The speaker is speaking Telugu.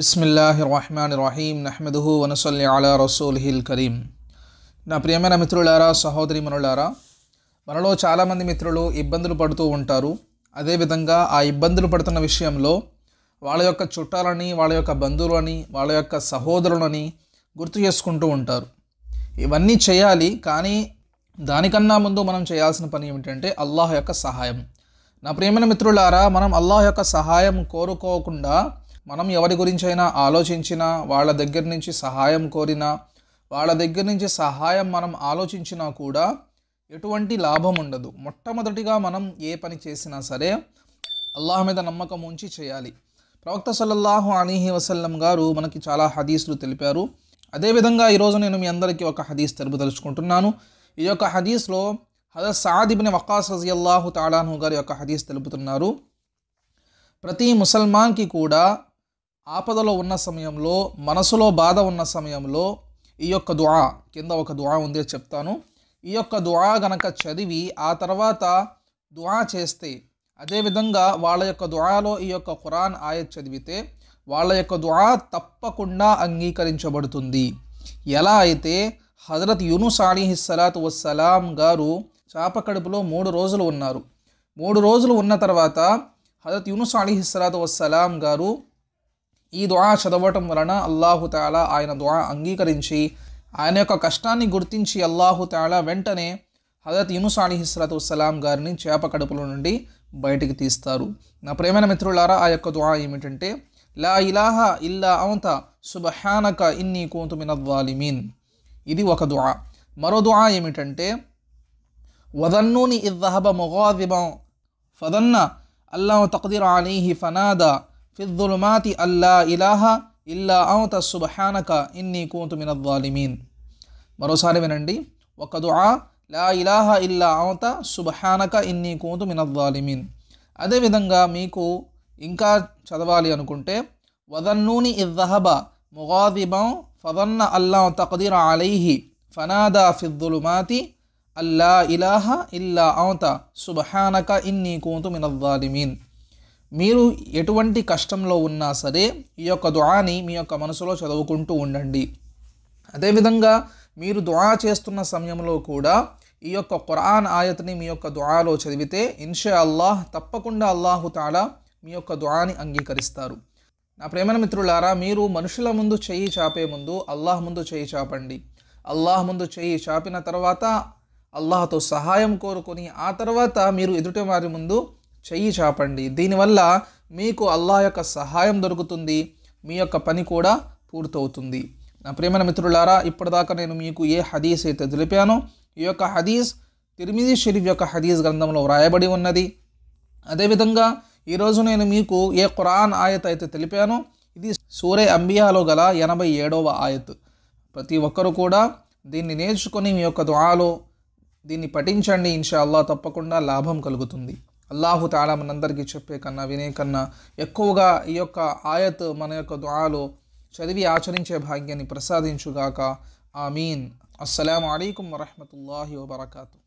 బిస్మిల్లాహి రహమాన్ రహీం నహ్మదుహు వనసల్లి అలా హిల్ కరీం నా ప్రియమైన మిత్రులారా సహోదరి మనులారా మనలో చాలామంది మిత్రులు ఇబ్బందులు పడుతూ ఉంటారు అదేవిధంగా ఆ ఇబ్బందులు పడుతున్న విషయంలో వాళ్ళ యొక్క చుట్టాలని వాళ్ళ యొక్క బంధువులని వాళ్ళ యొక్క సహోదరులని గుర్తు చేసుకుంటూ ఉంటారు ఇవన్నీ చేయాలి కానీ దానికన్నా ముందు మనం చేయాల్సిన పని ఏమిటంటే అల్లాహ్ యొక్క సహాయం నా ప్రియమైన మిత్రులారా మనం అల్లాహ్ యొక్క సహాయం కోరుకోకుండా మనం ఎవరి గురించైనా ఆలోచించినా వాళ్ళ దగ్గర నుంచి సహాయం కోరినా వాళ్ళ దగ్గర నుంచి సహాయం మనం ఆలోచించినా కూడా ఎటువంటి లాభం ఉండదు మొట్టమొదటిగా మనం ఏ పని చేసినా సరే అల్లాహ్ మీద నమ్మకం ఉంచి చేయాలి ప్రవక్త సల్లల్లాహు అలీహి వసల్లం గారు మనకి చాలా హదీసులు తెలిపారు అదేవిధంగా ఈరోజు నేను మీ అందరికీ ఒక హదీస్ తెలుపుదలుచుకుంటున్నాను ఈ యొక్క హదీస్లో హజరత్ సాదిబిన్ వకాస్ అల్లాహు తాడాను గారి యొక్క హదీస్ తెలుపుతున్నారు ప్రతి ముసల్మాన్కి కూడా ఆపదలో ఉన్న సమయంలో మనసులో బాధ ఉన్న సమయంలో ఈ యొక్క దుఆ కింద ఒక దుఆ ఉంది చెప్తాను ఈ యొక్క దుఆ గనక చదివి ఆ తర్వాత దుఆ చేస్తే అదేవిధంగా వాళ్ళ యొక్క దుఆలో ఈ యొక్క ఖురాన్ ఆయత్ చదివితే వాళ్ళ యొక్క దుఆ తప్పకుండా అంగీకరించబడుతుంది ఎలా అయితే హజరత్ యునుస్ అలీహిస్సలాత్ వసలాం గారు చేప కడుపులో మూడు రోజులు ఉన్నారు మూడు రోజులు ఉన్న తర్వాత హజరత్ యునుస్ అలీహిస్సలాత్ వసలాం గారు ఈ దుఆ చదవటం వలన అల్లాహుతాలా ఆయన దుఆ అంగీకరించి ఆయన యొక్క కష్టాన్ని గుర్తించి అల్లాహుతాలా వెంటనే హజరత్ యూనుస్ అలీహిస్రత్ వసలాం గారిని చేప కడుపులో నుండి బయటికి తీస్తారు నా ప్రేమైన మిత్రులారా ఆ యొక్క దుఆ ఏమిటంటే లా ఇలాహ ఇల్లా అవంత సుబహానక ఇన్ని కూతు మినద్వాలిమీన్ ఇది ఒక దుఆ మరో దుఆ ఏమిటంటే వదన్నూని ఇద్దహబ మొగాదిబం ఫదన్న అల్లా తక్దిర్ అలీహి ఫనాదా في الظلمات أن لا إله ఇల్లా అవుత సుబహానక ఇన్ని కూతు మిన జాలిమీన్ మరోసారి వినండి ఒక దుఆ లా ఇలాహ ఇల్లా అవుత సుబహానక ఇన్ని కూతు మిన జాలిమీన్ అదేవిధంగా మీకు ఇంకా చదవాలి అనుకుంటే వదన్నూని ఇద్దహబ ముగాదిబం ఫదన్న అల్లా తకదీర్ అలైహి ఫనాదా ఫిద్దులుమాతి అల్లా ఇలాహ ఇల్లా అవుత సుబహానక ఇన్ని కూతు మిన జాలిమీన్ మీరు ఎటువంటి కష్టంలో ఉన్నా సరే ఈ యొక్క దుఆని మీ యొక్క మనసులో చదువుకుంటూ ఉండండి అదేవిధంగా మీరు దుఆ చేస్తున్న సమయంలో కూడా ఈ యొక్క ఖురాన్ ఆయతని మీ యొక్క దుఆలో చదివితే ఇన్షా అల్లాహ్ తప్పకుండా అల్లాహు తాలా మీ యొక్క దుఆని అంగీకరిస్తారు నా ప్రేమన మిత్రులారా మీరు మనుషుల ముందు చేయి చాపే ముందు అల్లాహ్ ముందు చేయి చాపండి అల్లాహ్ ముందు చేయి చాపిన తర్వాత అల్లాహతో సహాయం కోరుకొని ఆ తర్వాత మీరు ఎదుటి వారి ముందు చెయ్యి చాపండి దీనివల్ల మీకు అల్లా యొక్క సహాయం దొరుకుతుంది మీ యొక్క పని కూడా పూర్తవుతుంది నా ప్రేమన మిత్రులారా ఇప్పటిదాకా నేను మీకు ఏ హదీస్ అయితే తెలిపానో ఈ యొక్క హదీస్ తిరిమిది షరీఫ్ యొక్క హదీస్ గ్రంథంలో వ్రాయబడి ఉన్నది అదేవిధంగా ఈరోజు నేను మీకు ఏ ఖురాన్ ఆయత్ అయితే తెలిపానో ఇది సూరే అంబియాలో గల ఎనభై ఏడవ ఆయత్ ప్రతి ఒక్కరు కూడా దీన్ని నేర్చుకొని మీ యొక్క దుఆలో దీన్ని పఠించండి ఇన్షా అల్లా తప్పకుండా లాభం కలుగుతుంది అల్లాహు తాళా మనందరికీ చెప్పే కన్నా వినే కన్నా ఎక్కువగా ఈ యొక్క ఆయత్ మన యొక్క దుఆలో చదివి ఆచరించే భాగ్యాన్ని ప్రసాదించుగాక ఆమీన్ అస్సలం అయికు వరహతుల్లాహి వబర్కూ